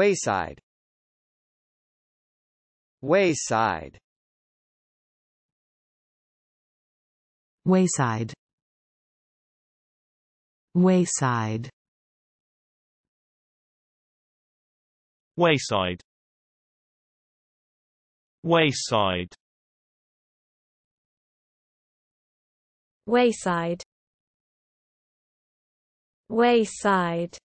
Wayside Wayside Wayside Wayside Wayside Wayside Wayside Wayside